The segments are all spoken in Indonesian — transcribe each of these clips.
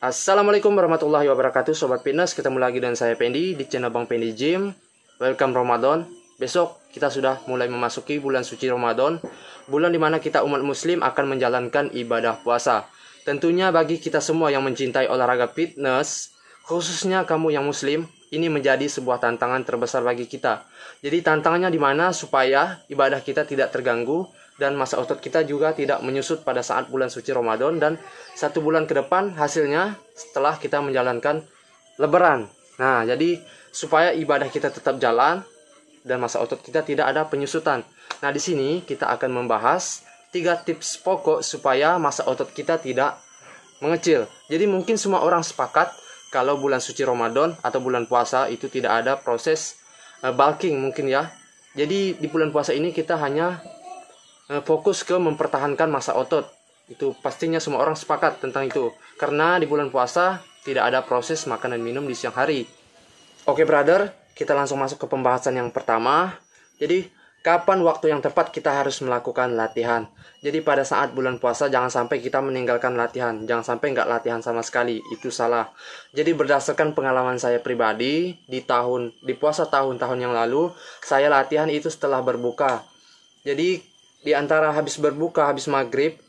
Assalamualaikum warahmatullahi wabarakatuh Sobat Fitness Ketemu lagi dengan saya Pendi di channel Bang Pendi Gym Welcome Ramadan Besok kita sudah mulai memasuki bulan suci Ramadan Bulan dimana kita umat muslim akan menjalankan ibadah puasa Tentunya bagi kita semua yang mencintai olahraga fitness Khususnya kamu yang muslim ini menjadi sebuah tantangan terbesar bagi kita. Jadi tantangannya dimana supaya ibadah kita tidak terganggu dan masa otot kita juga tidak menyusut pada saat bulan suci Ramadan dan satu bulan ke depan hasilnya setelah kita menjalankan lebaran. Nah, jadi supaya ibadah kita tetap jalan dan masa otot kita tidak ada penyusutan. Nah, di sini kita akan membahas tiga tips pokok supaya masa otot kita tidak mengecil. Jadi mungkin semua orang sepakat kalau bulan suci Ramadan atau bulan puasa itu tidak ada proses eh, bulking mungkin ya. Jadi di bulan puasa ini kita hanya Eh, fokus ke mempertahankan masa otot. Itu pastinya semua orang sepakat tentang itu. Karena di bulan puasa tidak ada proses makan dan minum di siang hari. Oke brother, kita langsung masuk ke pembahasan yang pertama. Jadi, kapan waktu yang tepat kita harus melakukan latihan? Jadi pada saat bulan puasa jangan sampai kita meninggalkan latihan. Jangan sampai nggak latihan sama sekali, itu salah. Jadi berdasarkan pengalaman saya pribadi, di tahun di puasa tahun-tahun yang lalu, saya latihan itu setelah berbuka. Jadi di antara habis berbuka habis maghrib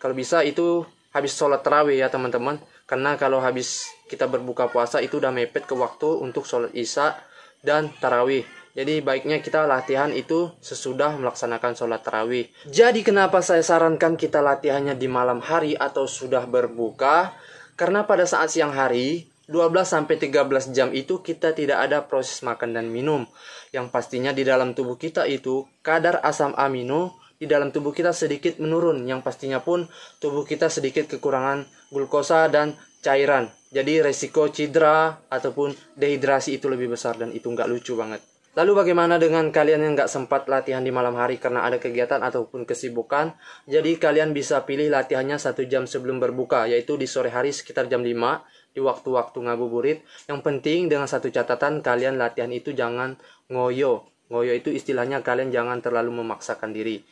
kalau bisa itu habis sholat terawih ya teman-teman karena kalau habis kita berbuka puasa itu udah mepet ke waktu untuk sholat isya dan tarawih jadi baiknya kita latihan itu sesudah melaksanakan sholat tarawih jadi kenapa saya sarankan kita latihannya di malam hari atau sudah berbuka karena pada saat siang hari 12 sampai 13 jam itu kita tidak ada proses makan dan minum yang pastinya di dalam tubuh kita itu kadar asam amino di dalam tubuh kita sedikit menurun yang pastinya pun tubuh kita sedikit kekurangan glukosa dan cairan. Jadi resiko cedera ataupun dehidrasi itu lebih besar dan itu nggak lucu banget. Lalu bagaimana dengan kalian yang nggak sempat latihan di malam hari karena ada kegiatan ataupun kesibukan? Jadi kalian bisa pilih latihannya satu jam sebelum berbuka, yaitu di sore hari sekitar jam 5, di waktu-waktu ngabuburit. Yang penting dengan satu catatan, kalian latihan itu jangan ngoyo. Ngoyo itu istilahnya kalian jangan terlalu memaksakan diri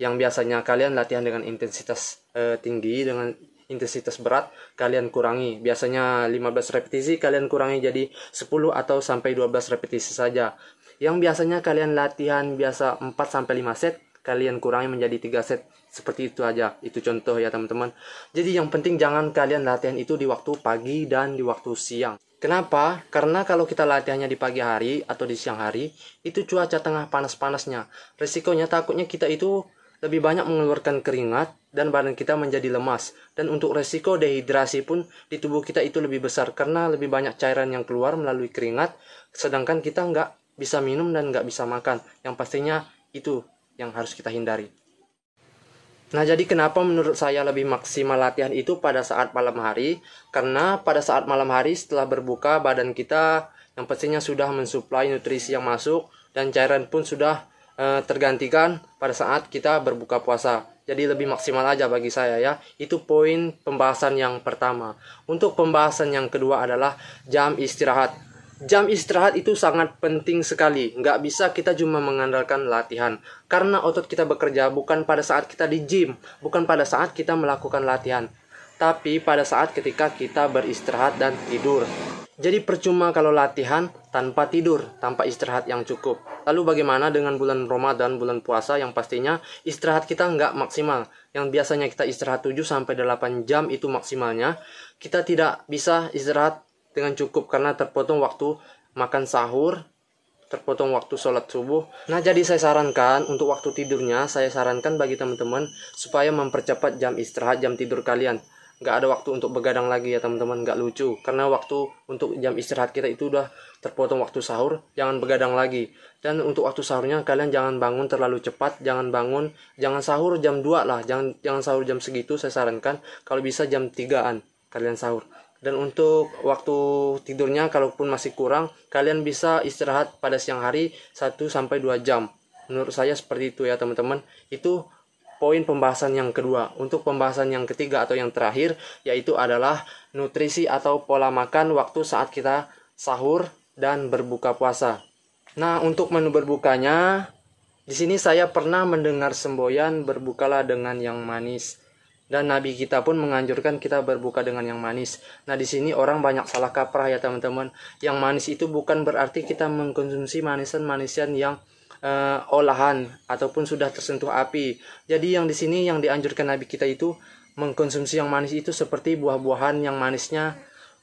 yang biasanya kalian latihan dengan intensitas uh, tinggi dengan intensitas berat kalian kurangi. Biasanya 15 repetisi kalian kurangi jadi 10 atau sampai 12 repetisi saja. Yang biasanya kalian latihan biasa 4 sampai 5 set kalian kurangi menjadi 3 set. Seperti itu aja. Itu contoh ya teman-teman. Jadi yang penting jangan kalian latihan itu di waktu pagi dan di waktu siang. Kenapa? Karena kalau kita latihannya di pagi hari atau di siang hari, itu cuaca tengah panas-panasnya. Resikonya takutnya kita itu lebih banyak mengeluarkan keringat dan badan kita menjadi lemas. Dan untuk resiko dehidrasi pun di tubuh kita itu lebih besar karena lebih banyak cairan yang keluar melalui keringat, sedangkan kita nggak bisa minum dan nggak bisa makan. Yang pastinya itu yang harus kita hindari. Nah, jadi kenapa menurut saya lebih maksimal latihan itu pada saat malam hari? Karena pada saat malam hari setelah berbuka badan kita yang pastinya sudah mensuplai nutrisi yang masuk dan cairan pun sudah Eh, tergantikan pada saat kita berbuka puasa. Jadi lebih maksimal aja bagi saya ya. Itu poin pembahasan yang pertama. Untuk pembahasan yang kedua adalah jam istirahat. Jam istirahat itu sangat penting sekali. Nggak bisa kita cuma mengandalkan latihan. Karena otot kita bekerja bukan pada saat kita di gym, bukan pada saat kita melakukan latihan tapi pada saat ketika kita beristirahat dan tidur. Jadi percuma kalau latihan tanpa tidur, tanpa istirahat yang cukup. Lalu bagaimana dengan bulan Ramadan, bulan puasa yang pastinya istirahat kita nggak maksimal. Yang biasanya kita istirahat 7-8 jam itu maksimalnya. Kita tidak bisa istirahat dengan cukup karena terpotong waktu makan sahur, terpotong waktu sholat subuh. Nah, jadi saya sarankan untuk waktu tidurnya, saya sarankan bagi teman-teman supaya mempercepat jam istirahat, jam tidur kalian nggak ada waktu untuk begadang lagi ya teman-teman nggak lucu karena waktu untuk jam istirahat kita itu udah terpotong waktu sahur jangan begadang lagi dan untuk waktu sahurnya kalian jangan bangun terlalu cepat jangan bangun jangan sahur jam 2 lah jangan jangan sahur jam segitu saya sarankan kalau bisa jam 3an kalian sahur dan untuk waktu tidurnya kalaupun masih kurang kalian bisa istirahat pada siang hari 1 sampai 2 jam menurut saya seperti itu ya teman-teman itu poin pembahasan yang kedua. Untuk pembahasan yang ketiga atau yang terakhir yaitu adalah nutrisi atau pola makan waktu saat kita sahur dan berbuka puasa. Nah, untuk menu berbukanya di sini saya pernah mendengar semboyan berbukalah dengan yang manis dan nabi kita pun menganjurkan kita berbuka dengan yang manis. Nah, di sini orang banyak salah kaprah ya, teman-teman. Yang manis itu bukan berarti kita mengkonsumsi manisan-manisan yang uh, olahan ataupun sudah tersentuh api. Jadi yang di sini yang dianjurkan Nabi kita itu mengkonsumsi yang manis itu seperti buah-buahan yang manisnya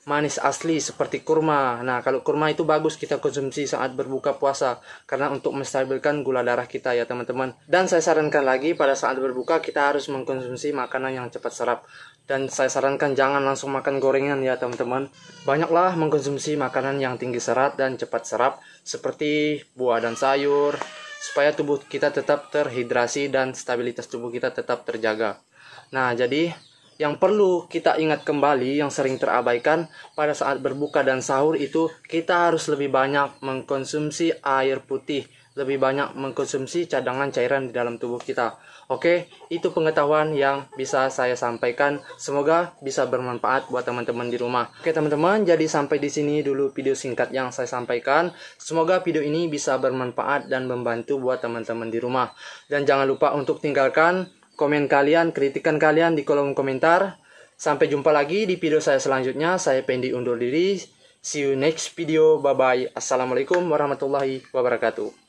manis asli seperti kurma. Nah, kalau kurma itu bagus kita konsumsi saat berbuka puasa karena untuk menstabilkan gula darah kita ya, teman-teman. Dan saya sarankan lagi pada saat berbuka kita harus mengkonsumsi makanan yang cepat serap. Dan saya sarankan jangan langsung makan gorengan ya, teman-teman. Banyaklah mengkonsumsi makanan yang tinggi serat dan cepat serap seperti buah dan sayur supaya tubuh kita tetap terhidrasi dan stabilitas tubuh kita tetap terjaga. Nah, jadi yang perlu kita ingat kembali yang sering terabaikan pada saat berbuka dan sahur itu kita harus lebih banyak mengkonsumsi air putih, lebih banyak mengkonsumsi cadangan cairan di dalam tubuh kita. Oke, itu pengetahuan yang bisa saya sampaikan. Semoga bisa bermanfaat buat teman-teman di rumah. Oke, teman-teman, jadi sampai di sini dulu video singkat yang saya sampaikan. Semoga video ini bisa bermanfaat dan membantu buat teman-teman di rumah. Dan jangan lupa untuk tinggalkan komen kalian, kritikan kalian di kolom komentar. Sampai jumpa lagi di video saya selanjutnya. Saya Pendi undur diri. See you next video. Bye-bye. Assalamualaikum warahmatullahi wabarakatuh.